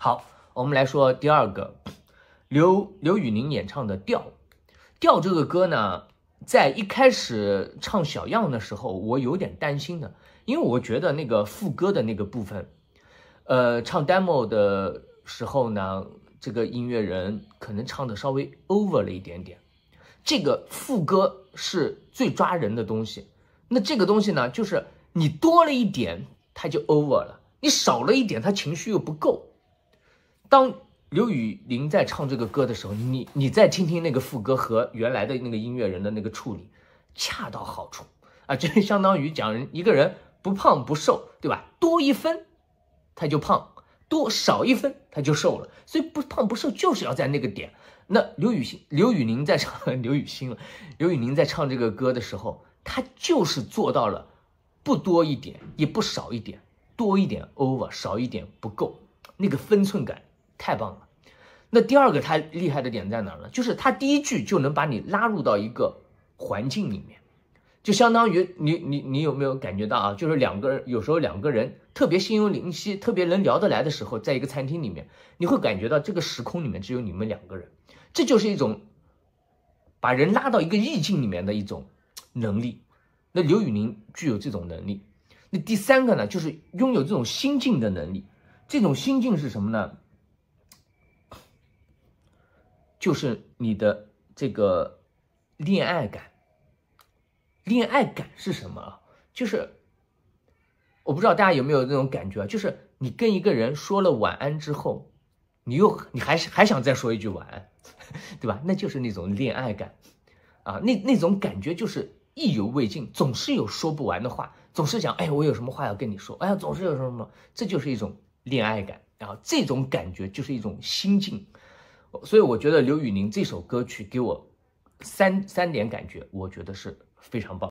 好，我们来说第二个，刘刘宇宁演唱的《调》。《调》这个歌呢，在一开始唱小样的时候，我有点担心的，因为我觉得那个副歌的那个部分，呃，唱 demo 的时候呢，这个音乐人可能唱的稍微 over 了一点点。这个副歌是最抓人的东西，那这个东西呢，就是你多了一点，它就 over 了；你少了一点，它情绪又不够。当刘宇宁在唱这个歌的时候，你你再听听那个副歌和原来的那个音乐人的那个处理，恰到好处啊！就 相当于讲人一个人不胖不瘦，对吧？多一分他就胖，多少一分他就瘦了。所以不胖不瘦就是要在那个点。那刘宇欣、刘宇宁在唱刘星欣、刘宇宁在唱这个歌的时候，他就是做到了不多一点也不少一点，多一点 over，少一点不够，那个分寸感。太棒了，那第二个他厉害的点在哪呢？就是他第一句就能把你拉入到一个环境里面，就相当于你你你有没有感觉到啊？就是两个人有时候两个人特别心有灵犀，特别能聊得来的时候，在一个餐厅里面，你会感觉到这个时空里面只有你们两个人，这就是一种把人拉到一个意境里面的一种能力。那刘宇宁具有这种能力。那第三个呢，就是拥有这种心境的能力。这种心境是什么呢？就是你的这个恋爱感。恋爱感是什么？就是我不知道大家有没有那种感觉啊？就是你跟一个人说了晚安之后，你又你还是还想再说一句晚安，对吧？那就是那种恋爱感啊，那那种感觉就是意犹未尽，总是有说不完的话，总是想哎我有什么话要跟你说，哎呀总是有什么什么，这就是一种恋爱感啊，这种感觉就是一种心境。所以我觉得刘宇宁这首歌曲给我三三点感觉，我觉得是非常棒。